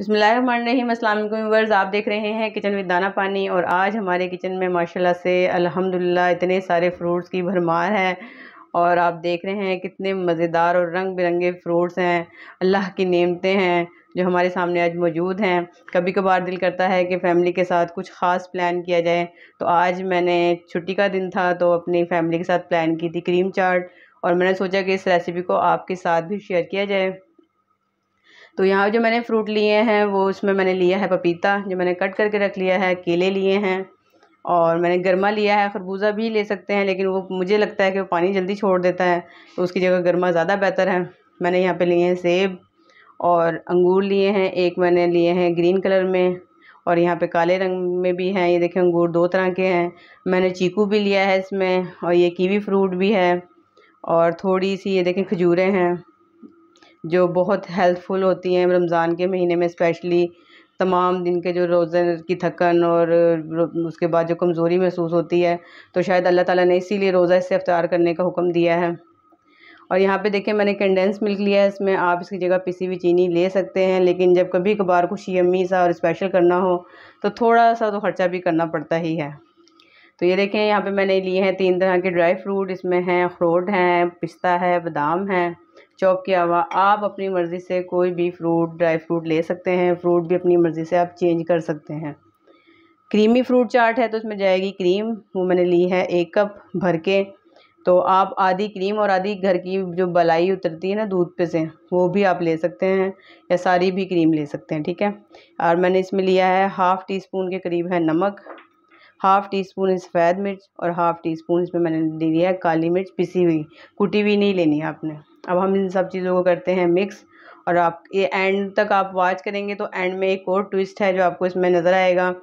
बसमिल आप देख रहे हैं किचन विद दाना पानी और आज हमारे किचन में माशाल्लाह से अल्हम्दुलिल्लाह इतने सारे फ्रूट्स की भरमार है और आप देख रहे हैं कितने मज़ेदार और रंग बिरंगे फ्रूट्स हैं अल्लाह की नेमतें हैं जो हमारे सामने आज मौजूद हैं कभी कभार दिल करता है कि फ़ैमिली के साथ कुछ ख़ास प्लान किया जाए तो आज मैंने छुट्टी का दिन था तो अपनी फ़ैमिली के साथ प्लान की थी क्रीम चाट और मैंने सोचा कि इस रेसिपी को आपके साथ भी शेयर किया जाए तो यहाँ जो मैंने फ्रूट लिए हैं वो उसमें मैंने लिया है पपीता जो मैंने कट करके रख लिया है केले लिए हैं और मैंने गर्मा लिया है खरबूजा भी ले सकते हैं लेकिन वो मुझे लगता है कि वो पानी जल्दी छोड़ देता है तो उसकी जगह गर्मा ज़्यादा बेहतर है मैंने यहाँ पे लिए हैं सेब और अंगूर लिए हैं एक मैंने लिए हैं ग्रीन कलर में और यहाँ पे काले रंग में भी हैं ये देखें अंगूर दो तरह के हैं मैंने चीकू भी लिया है इसमें और ये कीवी फ्रूट भी है और थोड़ी सी ये देखें खजूरें हैं जो बहुत हेल्पफुल होती हैं रमज़ान के महीने में स्पेशली तमाम दिन के जो रोज़े की थकन और उसके बाद जो कमज़ोरी महसूस होती है तो शायद अल्लाह ताला ने इसीलिए रोज़ा इससे अफ्तार करने का हुक्म दिया है और यहाँ पे देखें मैंने कंडेंस मिल्क लिया है इसमें आप इसकी जगह पिसी हुई चीनी ले सकते हैं लेकिन जब कभी कभार कुछ यम्मी सा और स्पेशल करना हो तो थोड़ा सा तो ख़र्चा भी करना पड़ता ही है तो ये देखें यहाँ पे मैंने लिए हैं तीन तरह के ड्राई फ्रूट इसमें हैं अखरोट हैं पिस्ता है बादाम है चॉप के अलावा आप अपनी मर्ज़ी से कोई भी फ्रूट ड्राई फ्रूट ले सकते हैं फ्रूट भी अपनी मर्ज़ी से आप चेंज कर सकते हैं क्रीमी फ्रूट चाट है तो उसमें जाएगी क्रीम वो मैंने ली है एक कप भर के तो आप आधी क्रीम और आधी घर की जो बलाई उतरती है ना दूध पे से वो भी आप ले सकते हैं या सारी भी क्रीम ले सकते हैं ठीक है और मैंने इसमें लिया है हाफ़ टी स्पून के करीब है नमक हाफ़ टी स्पून सफ़ेद मिर्च और हाफ़ टी स्पून इसमें मैंने दे दिया है काली मिर्च पिसी हुई कुटी हुई नहीं लेनी है आपने अब हम इन सब चीज़ों को करते हैं मिक्स और आप ये एंड तक आप वॉच करेंगे तो एंड में एक और ट्विस्ट है जो आपको इसमें नज़र आएगा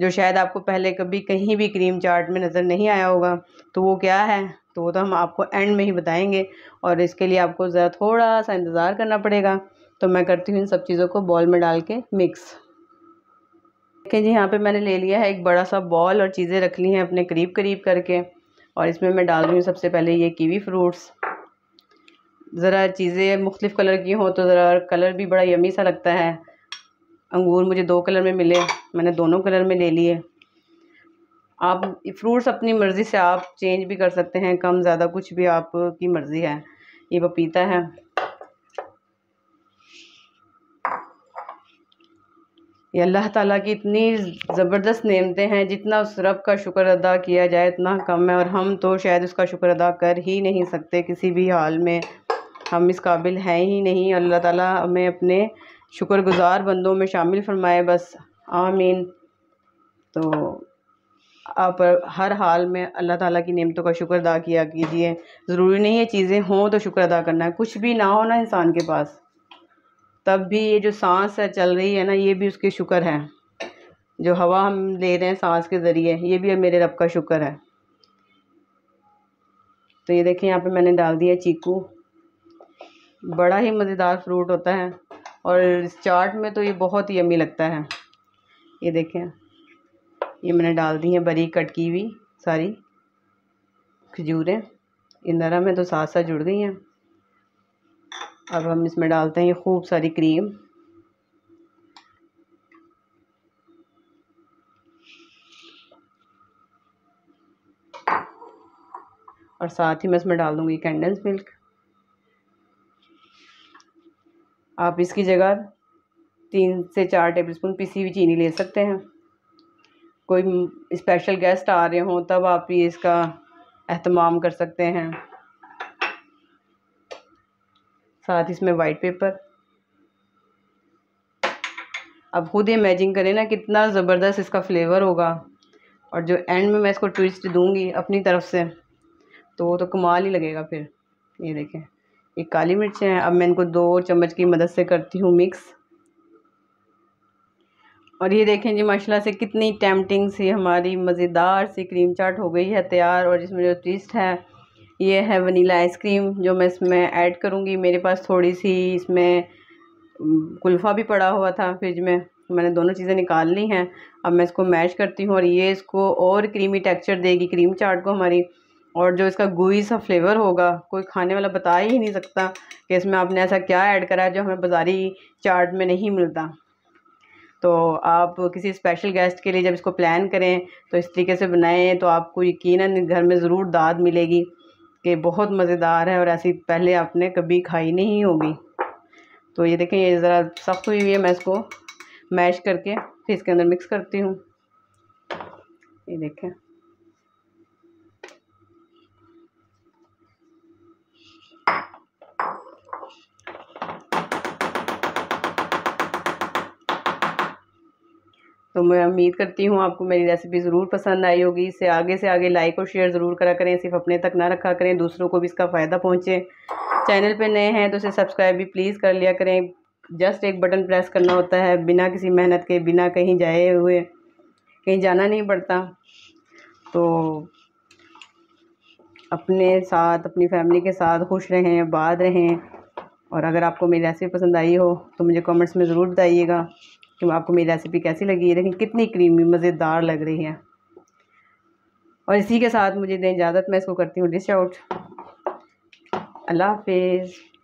जो शायद आपको पहले कभी कहीं भी क्रीम चाट में नज़र नहीं आया होगा तो वो क्या है तो वो तो हम आपको एंड में ही बताएंगे और इसके लिए आपको ज़रा थोड़ा सा इंतज़ार करना पड़ेगा तो मैं करती हूँ इन सब चीज़ों को बॉल में डाल के मिक्स देखें जी यहाँ पे मैंने ले लिया है एक बड़ा सा बॉल और चीज़ें रख ली हैं अपने करीब करीब करके और इसमें मैं डाल रही हूँ सबसे पहले ये कीवी फ्रूट्स ज़रा चीज़ें मुख्तफ कलर की हों तो ज़रा कलर भी बड़ा यमी सा लगता है अंगूर मुझे दो कलर में मिले मैंने दोनों कलर में ले लिए आप फ्रूट्स अपनी मर्ज़ी से आप चेंज भी कर सकते हैं कम ज़्यादा कुछ भी आपकी मर्ज़ी है ये पपीता है ये अल्लाह ताला की इतनी ज़बरदस्त नियमतें हैं जितना उस रब का शुक्र अदा किया जाए इतना कम है और हम तो शायद उसका शुक्र अदा कर ही नहीं सकते किसी भी हाल में हम इस काबिल हैं ही नहीं अल्लाह ताला हमें अपने शुक्रगुजार बंदों में शामिल फरमाए बस आमीन तो आप हर हाल में अल्लाह ताला की नियमतों का शुक्र अदा किया कीजिए ज़रूरी नहीं है चीज़ें हों तो शुक्र अदा करना है कुछ भी ना हो ना इंसान के पास तब भी ये जो सांस है चल रही है ना ये भी उसके शुक्र है जो हवा हम ले रहे हैं सांस के ज़रिए ये भी मेरे रब का शुक्र है तो ये देखें यहाँ पे मैंने डाल दिया चीकू बड़ा ही मज़ेदार फ्रूट होता है और इस चाट में तो ये बहुत ही अमी लगता है ये देखें ये मैंने डाल दी है बरी कट की हुई सारी खजूरें इन दरा में तो साथ साथ जुड़ गई हैं अब हम इसमें डालते हैं ये खूब सारी क्रीम और साथ ही मैं इसमें डाल दूंगी कैंडल्स मिल्क आप इसकी जगह तीन से चार टेबलस्पून पीसी हुई चीनी ले सकते हैं कोई स्पेशल गेस्ट आ रहे हों तब आप ये इसका अहतमाम कर सकते हैं साथ इसमें वाइट पेपर अब खुद ही इमेजिन करें ना कितना ज़बरदस्त इसका फ्लेवर होगा और जो एंड में मैं इसको ट्विस्ट दूंगी अपनी तरफ से तो वो तो कमाल ही लगेगा फिर ये देखें ये काली मिर्चें हैं अब मैं इनको दो चम्मच की मदद से करती हूँ मिक्स और ये देखें जी माशाल्लाह से कितनी टैमटिंग सी हमारी मज़ेदार सी क्रीम चाट हो गई है तैयार और इसमें जो ट्विस्ट है ये है वनीला आइसक्रीम जो मैं इसमें ऐड करूँगी मेरे पास थोड़ी सी इसमें कुल्फ़ा भी पड़ा हुआ था फ्रिज में मैंने दोनों चीज़ें निकाल ली हैं अब मैं इसको मैश करती हूँ और ये इसको और क्रीमी टेक्सचर देगी क्रीम चाट को हमारी और जो इसका गुई सा फ्लेवर होगा कोई खाने वाला बता ही नहीं सकता कि इसमें आपने ऐसा क्या ऐड करा है जो हमें बाज़ारी चाट में नहीं मिलता तो आप किसी स्पेशल गेस्ट के लिए जब इसको प्लान करें तो इस तरीके से बनाएं तो आपको यकीन घर में ज़रूर दाद मिलेगी कि बहुत मज़ेदार है और ऐसी पहले आपने कभी खाई नहीं होगी तो ये देखें ये ज़रा सख्त हुई हुई है मैं इसको मैश करके फिर इसके अंदर मिक्स करती हूँ ये देखें तो मैं उम्मीद करती हूँ आपको मेरी रेसिपी ज़रूर पसंद आई होगी इससे आगे से आगे लाइक और शेयर ज़रूर करा करें सिर्फ अपने तक ना रखा करें दूसरों को भी इसका फ़ायदा पहुँचे चैनल पर नए हैं तो इसे सब्सक्राइब भी प्लीज़ कर लिया करें जस्ट एक बटन प्रेस करना होता है बिना किसी मेहनत के बिना कहीं जाए हुए कहीं जाना नहीं पड़ता तो अपने साथ अपनी फैमिली के साथ खुश रहें बाद रहें और अगर आपको मेरी रेसिपी पसंद आई हो तो मुझे कमेंट्स में ज़रूर बताइएगा कि आपको मेरी रेसिपी कैसी लगी है लेकिन कितनी क्रीमी मज़ेदार लग रही है और इसी के साथ मुझे दें इजाज़त मैं इसको करती हूँ डिश आउट अल्लाह हाफिज़